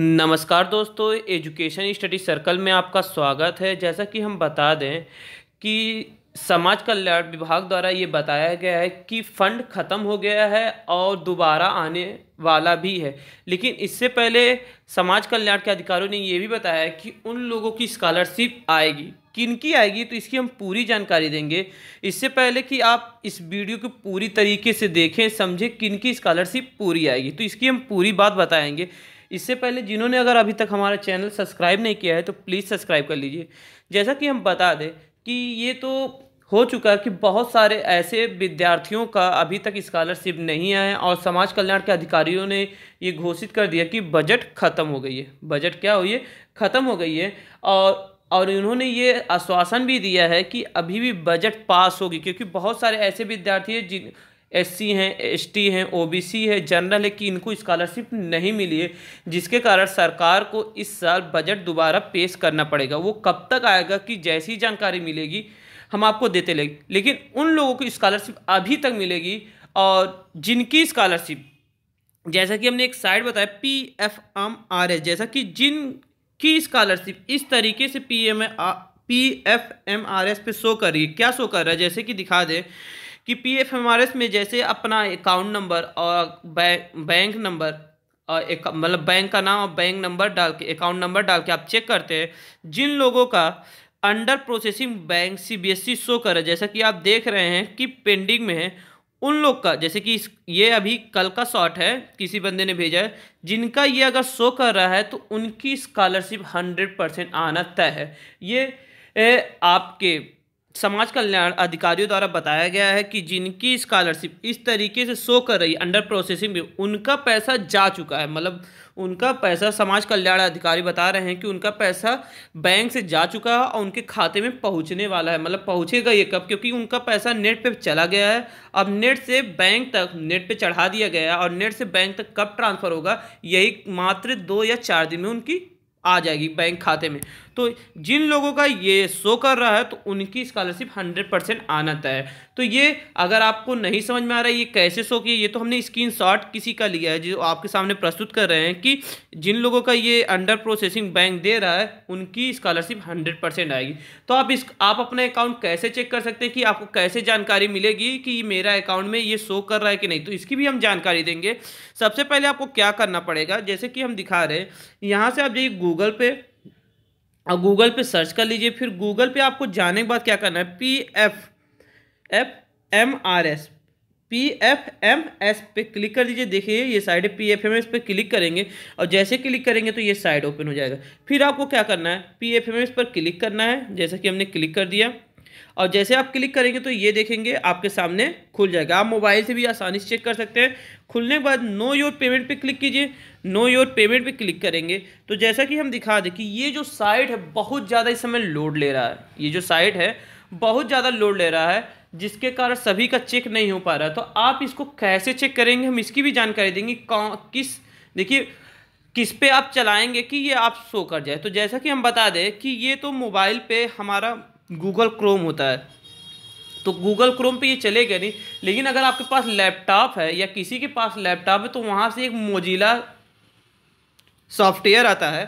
नमस्कार दोस्तों education study circle में आपका स्वागत है जैसा कि हम बता दें कि समाज कल्याण विभाग द्वारा ये बताया गया है कि फंड ख़त्म हो गया है और दोबारा आने वाला भी है लेकिन इससे पहले समाज कल्याण के अधिकारियों ने ये भी बताया है कि उन लोगों की स्कॉलरशिप आएगी किन की आएगी तो इसकी हम पूरी जानकारी देंगे इससे पहले कि आप इस वीडियो को पूरी तरीके से देखें समझें किन की स्कॉलरशिप पूरी आएगी तो इसकी हम पूरी बात बताएँगे इससे पहले जिन्होंने अगर अभी तक हमारा चैनल सब्सक्राइब नहीं किया है तो प्लीज़ सब्सक्राइब कर लीजिए जैसा कि हम बता दें कि ये तो हो चुका है कि बहुत सारे ऐसे विद्यार्थियों का अभी तक स्कॉलरशिप नहीं आए और समाज कल्याण के अधिकारियों ने ये घोषित कर दिया कि बजट ख़त्म हो गई है बजट क्या हुई है ख़त्म हो गई है और और इन्होंने ये आश्वासन भी दिया है कि अभी भी बजट पास होगी क्योंकि बहुत सारे ऐसे विद्यार्थी हैं जिन एससी हैं एसटी हैं ओबीसी है जनरल है कि इनको स्कॉलरशिप नहीं मिली है जिसके कारण सरकार को इस साल बजट दोबारा पेश करना पड़ेगा वो कब तक आएगा कि जैसी जानकारी मिलेगी हम आपको देते लगे लेकिन उन लोगों को स्कॉलरशिप अभी तक मिलेगी और जिनकी स्कॉलरशिप जैसा कि हमने एक साइड बताया P F M R S जैसा कि जिनकी स्कॉलरशिप इस तरीके से P M P F M R S पे शो कर रही है क्या शो कर रहा है जैसे कि दिखा दें कि आर एस में जैसे अपना अकाउंट नंबर और बैंक नंबर और एक मतलब बैंक का नाम और बैंक नंबर डाल के अकाउंट नंबर डाल के आप चेक करते हैं जिन लोगों का under processing bank C B S E show करे जैसा कि आप देख रहे हैं कि पेंडिंग में है उन लोग का जैसे कि ये अभी कल का शॉट है किसी बंदे ने भेजा है जिनका ये अगर शो कर रहा है तो उनकी स्कॉलरशिप हंड्रेड परसेंट आना तय है ये ए, आपके समाज कल्याण अधिकारियों द्वारा बताया गया है कि जिनकी स्कॉलरशिप इस तरीके से शो कर रही है अंडर प्रोसेसिंग में उनका पैसा जा चुका है मतलब उनका पैसा समाज कल्याण अधिकारी बता रहे हैं कि उनका पैसा बैंक से जा चुका है और उनके खाते में पहुंचने वाला है मतलब पहुंचेगा ये कब क्योंकि उनका पैसा नेट पे चला गया है अब नेट से बैंक तक नेट पे चढ़ा दिया गया है और नेट से बैंक तक कब ट्रांसफ़र होगा यही मात्र दो या चार दिन में उनकी आ जाएगी बैंक खाते में तो जिन लोगों का ये शो कर रहा है तो उनकी स्कॉलरशिप हंड्रेड परसेंट आना तय है तो ये अगर आपको नहीं समझ में आ रहा है ये कैसे शो किए ये तो हमने स्क्रीन किसी का लिया है जो आपके सामने प्रस्तुत कर रहे हैं कि जिन लोगों का ये अंडर प्रोसेसिंग बैंक दे रहा है उनकी स्कॉलरशिप हंड्रेड परसेंट आएगी तो आप इस आप अपने अकाउंट कैसे चेक कर सकते हैं कि आपको कैसे जानकारी मिलेगी कि मेरा अकाउंट में ये शो कर रहा है कि नहीं तो इसकी भी हम जानकारी देंगे सबसे पहले आपको क्या करना पड़ेगा जैसे कि हम दिखा रहे हैं यहाँ से आप जाइए गूगल पे और गूगल पे सर्च कर लीजिए फिर गूगल पे आपको जाने के बाद क्या करना है P F F M R S P F M S पे क्लिक कर दीजिए देखिए ये साइड है पी एफ एम एस पे क्लिक करेंगे और जैसे क्लिक करेंगे तो ये साइड ओपन हो जाएगा फिर आपको क्या करना है पी एफ एम एस पर क्लिक करना है जैसा कि हमने क्लिक कर दिया और जैसे आप क्लिक करेंगे तो ये देखेंगे आपके सामने खुल जाएगा आप मोबाइल से भी आसानी से चेक कर सकते हैं खुलने के बाद नो योर पेमेंट पे क्लिक कीजिए नो योर पेमेंट पे क्लिक करेंगे तो जैसा कि हम दिखा दें कि ये जो साइट है बहुत ज़्यादा इस समय लोड ले रहा है ये जो साइट है बहुत ज़्यादा लोड ले रहा है जिसके कारण सभी का चेक नहीं हो पा रहा तो आप इसको कैसे चेक करेंगे हम इसकी भी जानकारी देंगे कौन किस देखिए किस पे आप चलाएंगे कि ये आप शो कर जाए तो जैसा कि हम बता दें कि ये तो मोबाइल पे हमारा गूगल क्रोम होता है तो गूगल क्रोम पे ये चलेगा नहीं लेकिन अगर आपके पास लैपटॉप है या किसी के पास लैपटॉप है तो वहाँ से एक मोजिला सॉफ्टवेयर आता है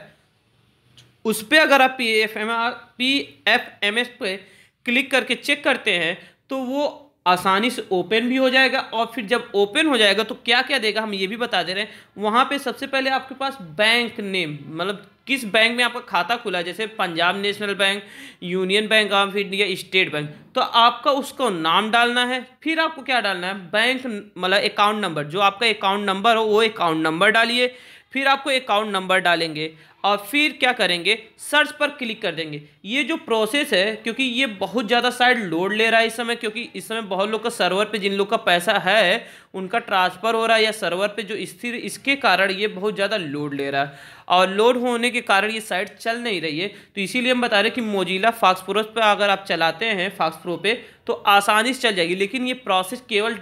उस पर अगर आप P F M P F M S पे क्लिक करके चेक करते हैं तो वो आसानी से ओपन भी हो जाएगा और फिर जब ओपन हो जाएगा तो क्या क्या देगा हम ये भी बता दे रहे हैं वहाँ पे सबसे पहले आपके पास बैंक नेम मतलब किस बैंक में आपका खाता खुला है जैसे Punjab National Bank Union Bank of India State Bank तो आपका उसको नाम डालना है फिर आपको क्या डालना है बैंक मतलब अकाउंट नंबर जो आपका अकाउंट नंबर हो वो अकाउंट नंबर डालिए फिर आपको अकाउंट नंबर डालेंगे और फिर क्या करेंगे सर्च पर क्लिक कर देंगे ये जो प्रोसेस है क्योंकि ये बहुत ज़्यादा साइड लोड ले रहा है इस समय क्योंकि इस समय बहुत लोग का सर्वर पे जिन लोग का पैसा है उनका ट्रांसफ़र हो रहा है या सर्वर पे जो स्थिर इसके कारण ये बहुत ज़्यादा लोड ले रहा है और लोड होने के कारण ये साइट चल नहीं रही है तो इसीलिए हम बता रहे हैं कि मोजिला फाक्स प्रो पर अगर आप चलाते हैं फाक्स प्रो पर तो आसानी से चल जाएगी लेकिन ये प्रोसेस केवल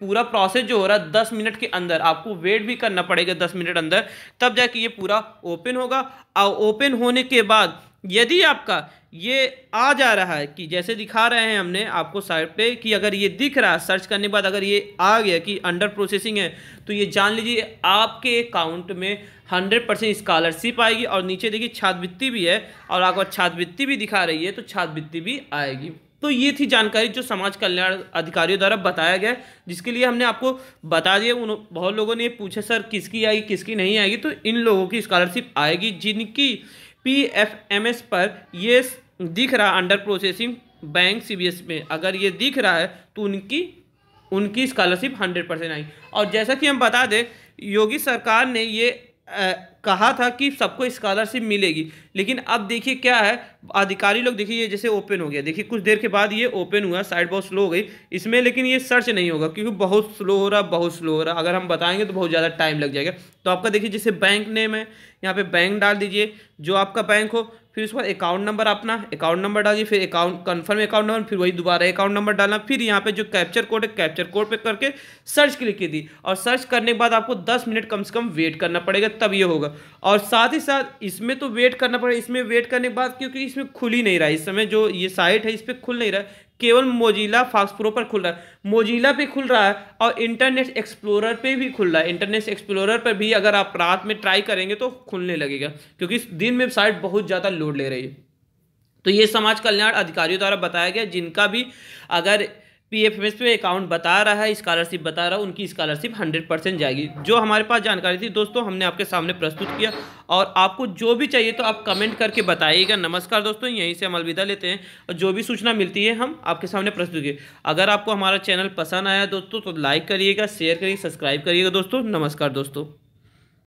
पूरा प्रोसेस जो हो रहा है दस मिनट के अंदर आपको वेट भी करना पड़ेगा दस मिनट अंदर तब जाके ये पूरा ओपन होगा और ओपन होने के बाद यदि आपका ये आ जा रहा है कि जैसे दिखा रहे हैं हमने आपको साइट पे कि अगर ये दिख रहा है सर्च करने के बाद अगर ये आ गया कि अंडर प्रोसेसिंग है तो ये जान लीजिए आपके अकाउंट में हंड्रेड परसेंट स्कॉलरशिप आएगी और नीचे देखिए छात्रवृत्ति भी है और आपको छात्रवृत्ति भी दिखा रही है तो छात्रवृत्ति भी आएगी तो ये थी जानकारी जो समाज कल्याण अधिकारियों द्वारा बताया गया जिसके लिए हमने आपको बता दिया उन बहुत लोगों ने पूछा सर किसकी आएगी किसकी नहीं आएगी तो इन लोगों की स्कॉलरशिप आएगी जिनकी पी एफ एम एस पर ये दिख रहा under processing bank C B S में अगर ये दिख रहा है तो उनकी उनकी स्कॉलरशिप हंड्रेड परसेंट आई और जैसा कि हम बता दें योगी सरकार ने ये कहा था कि सबको स्कॉलरशिप मिलेगी लेकिन अब देखिए क्या है अधिकारी लोग देखिए ये जैसे ओपन हो गया देखिए कुछ देर के बाद ये ओपन हुआ साइड बहुत स्लो हो गई इसमें लेकिन ये सर्च नहीं होगा क्योंकि बहुत स्लो हो रहा बहुत स्लो हो रहा अगर हम बताएंगे तो बहुत ज़्यादा टाइम लग जाएगा तो आपका देखिए जैसे बैंक नेम है यहाँ पे बैंक डाल दीजिए जो आपका बैंक हो फिर उसके बाद अकाउंट नंबर अपना अकाउंट नंबर डालिए फिर अकाउंट कन्फर्म अकाउंट नंबर फिर वही दोबारा अकाउंट नंबर डालना फिर यहाँ पे जो कैप्चर कोड है कैप्चर कोड पे करके सर्च क्लिक की दी और सर्च करने के बाद आपको 10 मिनट कम से कम वेट करना पड़ेगा तब ये होगा और साथ ही साथ इसमें तो वेट करना पड़ेगा इसमें वेट करने के बाद क्योंकि इसमें खुल ही नहीं रहा है इस समय जो ये साइट है इस पर खुल नहीं रहा केवल मोजिला फास्प्रो पर खुल रहा है मोजिला पे खुल रहा है और इंटरनेट एक्सप्लोरर पे भी खुल रहा है इंटरनेट एक्सप्लोरर पर भी अगर आप रात में ट्राई करेंगे तो खुलने लगेगा क्योंकि दिन में साइट बहुत ज़्यादा लोड ले रही है तो ये समाज कल्याण अधिकारियों द्वारा बताया गया जिनका भी अगर पी एफ एस पे अकाउंट बता रहा है स्कॉलरशिप बता रहा है उनकी स्कॉलरशिप हंड्रेड परसेंट जाएगी जो हमारे पास जानकारी थी दोस्तों हमने आपके सामने प्रस्तुत किया और आपको जो भी चाहिए तो आप कमेंट करके बताइएगा नमस्कार दोस्तों यहीं से हम अलविदा लेते हैं और जो भी सूचना मिलती है हम आपके सामने प्रस्तुत किए अगर आपको हमारा चैनल पसंद आया दोस्तों तो लाइक करिएगा शेयर करिएगा सब्सक्राइब करिएगा दोस्तों नमस्कार दोस्तों